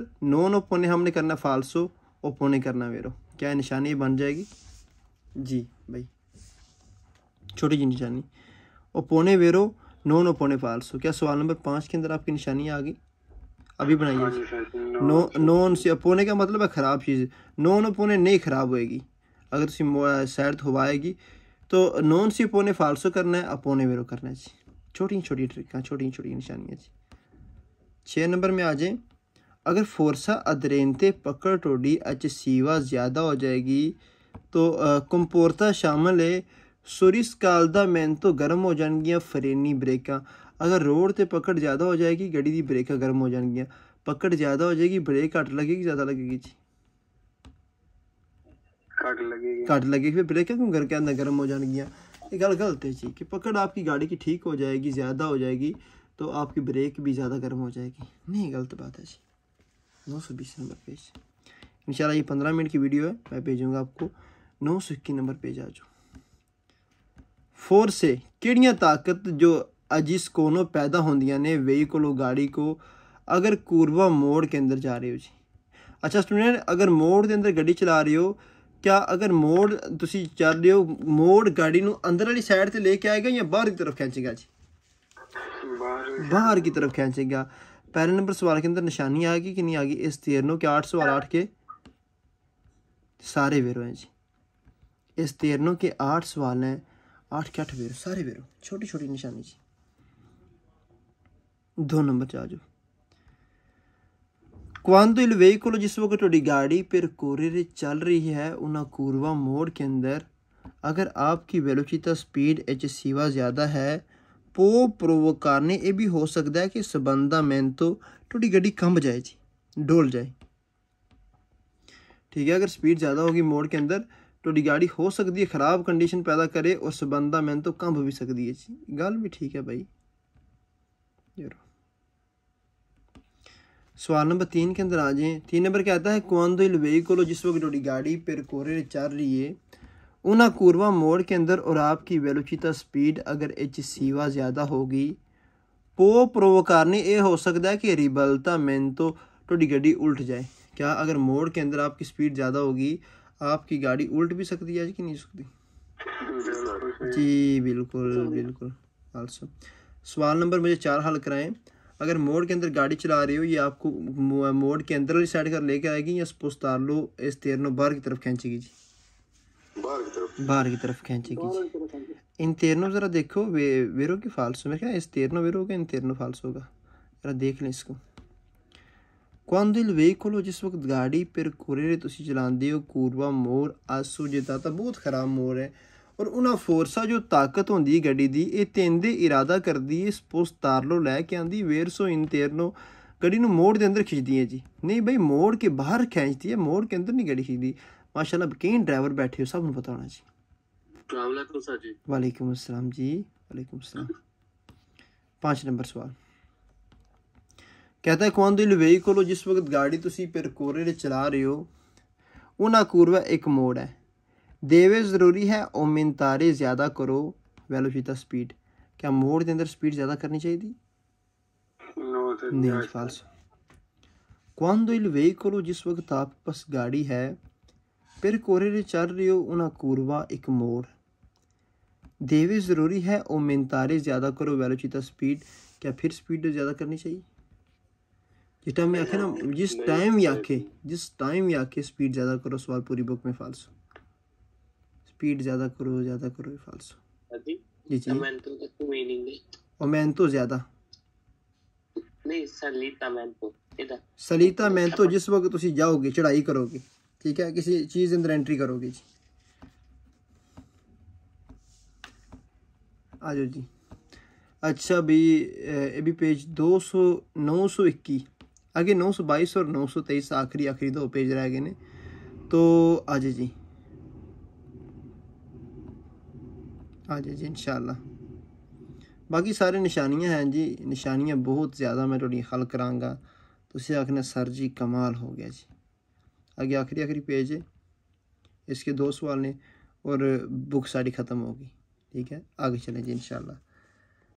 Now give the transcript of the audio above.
non ने हमने करना फालसो ने करना वेरो क्या निशानी ये बन जाएगी जी भाई छोटी जी निशानी ओपोने वेरो नॉन ओपोने फालसो क्या सवाल नंबर पाँच के अंदर आपकी निशानी आ गई अभी बनाइए हाँ नो नॉन से अपोने का मतलब है ख़राब चीज़ नॉन अपोने नहीं ख़राब होएगी अगर उसकी सैड होवाएगी तो नॉन सी अपोने फालसो करना है अपोने वेरो करना है जी छोटी छोटी ट्रिका हाँ, छोटी छोटी निशानियाँ जी छः नंबर में आ जाए अगर फोरसा अदरेनते पकड़ टोडी अच सीवा ज़्यादा हो जाएगी तो कंपोरता शामिल है सुरिस काल दा मैन तो गर्म हो जाएगी फरेनी ब्रेक अगर रोड से पकड़ ज़्यादा हो जाएगी गड्डी की ब्रेकां गर्म हो जाएगी पकड़ ज़्यादा हो जाएगी ब्रेक घट लगेगी ज़्यादा लगेगी जी घट लगेगी घट लगेगी फिर ब्रेक घर के अंदर गर्म हो जाएगी ये गल गलत है जी कि पकड़ आपकी गाड़ी की ठीक हो जाएगी ज़्यादा हो जाएगी तो आपकी ब्रेक भी ज़्यादा गर्म हो जाएगी नहीं गलत बात है जी नौ सौ बीस नंबर पेज इन ये पंद्रह मिनट की वीडियो है मैं भेजूँगा आपको नौ सौ इक्की नंबर पेज आ जाओ ਫੋਰ ਸੇ ਕਿਹੜੀਆਂ ਤਾਕਤ ਜੋ ਅਜਿਸ ਕੋਨੋਂ ਪੈਦਾ ਹੁੰਦੀਆਂ ਨੇ ਵੇਈ ਕੋਲੋਂ ਗਾੜੀ ਕੋ ਅਗਰ ਕੂਰਵਾ ਮੋੜ ਕੇ ਅੰਦਰ ਜਾ ਰਹੇ ਹੋ ਜੀ ਅੱਛਾ ਸਟੂਡੈਂਟ ਅਗਰ ਮੋੜ ਦੇ ਅੰਦਰ ਗੱਡੀ ਚਲਾ ਰਹੇ ਹੋ ਕਿਆ ਅਗਰ ਮੋੜ ਤੁਸੀਂ ਚੱਲ ਰਹੇ ਹੋ ਮੋੜ ਗਾੜੀ ਨੂੰ ਅੰਦਰ ਵਾਲੀ ਸਾਈਡ ਤੇ ਲੈ ਕੇ ਆਏਗਾ ਜਾਂ ਬਾਹਰ ਦੀ ਤਰਫ ਖਿੱਚੇਗਾ ਜੀ ਬਾਹਰ ਦੀ ਤਰਫ ਖਿੱਚੇਗਾ पहले नंबर सवाल के अंदर निशानी आ गई कि नहीं आ गई इस तेरनों के आठ सवाल आठ के सारे वेरो हैं जी इस तेरनों के आठ सवाल हैं आठ के आठ वेरो सारे वेरो छोटी छोटी निशानी जी दो नंबर च आ जाओ ਕੁਆਂਦੋ को जिस वक्त ਵਕਤ ਤੁਹਾਡੀ ਗਾੜੀ ਪਰ ਕੋਰੀਰ चल रही है उन्हें कूरवा मोड़ के अंदर अगर आपकी वेलोचिता स्पीड एच सीवा ज़्यादा है पो provocarne ਇਹ ਵੀ ਹੋ ਸਕਦਾ ਹੈ ਕਿ ਸਬੰਧ ਦਾ ਮੈਨ ਤੋਂ ਤੁਹਾਡੀ ਗੱਡੀ ਕੰਬ जाए ਜੀ ਡੋਲ ਜਾਏ ठीक है अगर स्पीड ज़्यादा होगी मोड़ के अंदर तो गाड़ी हो सकती है ख़राब कंडीशन पैदा करे और सबंदा मैन तो कंब भी सकती है जी गल भी ठीक है भाई जरूर सवाल नंबर तीन के अंदर आ जाए तीन नंबर कहता है कुआन लवेई को जिस वक्त थोड़ी गाड़ी पर चल रही है ऊना कूरवा मोड़ के अंदर और आपकी वेलोचिता स्पीड अगर एच सीवा ज़्यादा होगी पो तो प्रोवो कारण ये हो सकता है कि रिबलता मैन तो थोड़ी गाड़ी उल्ट जाए क्या अगर मोड़ के अंदर आपकी स्पीड ज़्यादा होगी आपकी गाड़ी उल्ट भी सकती है कि नहीं सकती जी बिल्कुल बिल्कुल आल्सो सवाल नंबर मुझे चार हल कराएं अगर मोड़ के अंदर गाड़ी चला रही हो ये आपको मोड़ के अंदर वाली साइड कर लेके आएगी या स्पोस्तारलो इस तेरनों बार की तरफ खींचेगी जी बाहर ਦੀ ਤਰਫ बाहर की तरफ खींचेगी इन तेरनों ज़रा देखो वे वेरो की फाल्स मेरे ख्याल इस तेरनों वेरो होगा इन ਫਾਲਸ ਹੋਗਾ होगा ਦੇਖ ਲੈ ਇਸਕੋ इसको ਇਲ il veicolo ਜਿਸ ਵਕਤ ਗਾੜੀ ਪਰ ਕੋਰੇ ਤੁਸੀਂ ਚਲਾਉਂਦੇ ਹੋ ਕੂਰਵਾ ਮੋਰ ਆਸੂ ਜਿਹਾ ਤਾਂ ਬਹੁਤ ਖਰਾਬ ਮੋਰ ਹੈ ਔਰ ਉਹਨਾਂ ਫੋਰਸਾ ਜੋ ਤਾਕਤ ਹੁੰਦੀ ਗੱਡੀ ਦੀ ਇਹ ਤਿੰਨ ਦੇ ਇਰਾਦਾ ਕਰਦੀ ਹੈ ਤਾਰ ਲੋ ਲੈ ਕੇ ਆਂਦੀ ਸੋ ਇਨ ਨੂੰ ਗੱਡੀ ਨੂੰ ਮੋੜ ਦੇ ਅੰਦਰ ਖਿੱਚਦੀ ਹੈ ਜੀ ਨਹੀਂ ਬਈ ਮੋੜ ਕੇ ਬਾਹਰ ਖਿੱਚਦੀ ਹੈ ਮੋੜ ਕੇ ਅੰਦਰ ਨਹੀਂ ਗੱਡੀ ਖਿੱਚਦੀ ਮਾਸ਼ਾਅੱਲਾ ਕਈ ਡਰਾਈਵਰ ਬੈਠੇ ਹੋ ਸਭ ਨੂੰ ਪਤਾ ਹੋਣਾ ਜੀ ਕਾਬਲਾ ਤੋਂ ਵਾਲੇਕੁਮ ਅਸਲਾਮ ਜੀ ਵਾਲੇਕੁਮ ਅਸਲਾਮ ਪੰਜ ਨੰਬਰ ਸਵਾਲ ਕਹਤਾ ਕੋਨ ਦੀ ਲਵੇਈ ਕੋਲੋਂ ਜਿਸ ਵਕਤ ਗਾੜੀ ਤੁਸੀਂ ਪਰ ਕੋਰੇ ਦੇ ਚਲਾ ਰਹੇ ਹੋ ਉਹਨਾਂ ਕੂਰਵਾ ਇੱਕ ਮੋੜ ਹੈ ਦੇਵੇ ਜ਼ਰੂਰੀ ਹੈ ਉਹ ਮਿੰਤਾਰੇ ਜ਼ਿਆਦਾ ਕਰੋ ਵੈਲੋਸਿਟੀ ਸਪੀਡ ਕਿਆ ਮੋੜ ਦੇ ਅੰਦਰ ਸਪੀਡ ਜ਼ਿਆਦਾ ਕਰਨੀ ਚਾਹੀਦੀ ਨੋ ਤੇ ਨਹੀਂ ਫਾਲਸ ਕੋਨ ਦੀ ਲਵੇਈ ਕੋਲੋਂ ਜਿਸ ਵਕਤ ਆਪਸ ਗਾੜੀ ਹੈ percorrere ਚੱਲ ਰਹੇ ਹੋ ਉਹਨਾਂ curva एक मोड़ देवे ज़रूरी है और मेनतारे ज़्यादा करो वेलोचिता स्पीड क्या फिर स्पीड ज़्यादा करनी चाहिए जिस टाइम आखे ना जिस टाइम भी आखे जिस टाइम ही आखे स्पीड ज़्यादा करो सवाल पूरी बुक में फालसो स्पीड ज़्यादा करो ज़्यादा करो फालसो जी तो जी तो तो और मैन तो ज़्यादा सलीता मैन तो जिस वक्त तुम जाओगे चढ़ाई करोगे ठीक है किसी चीज़ अंदर एंट्री करोगे जी आ जाओ जी अच्छा भाई अभी पेज दो सौ नौ सौ इक्की आगे नौ सौ बाईस और नौ सौ तेईस आखिरी आखिरी दो पेज रह गए ने तो आ जाए जी आ जाए जी इंशाल्लाह बाकी सारे निशानियां हैं जी निशानियां बहुत ज़्यादा मैं थोड़ी हल कराँगा तो आखना सर जी कमाल हो गया जी आगे आखिरी आखिरी पेज है इसके दो सवाल ने और बुक सारी ख़त्म होगी ठीक है आगे चलेंगे इन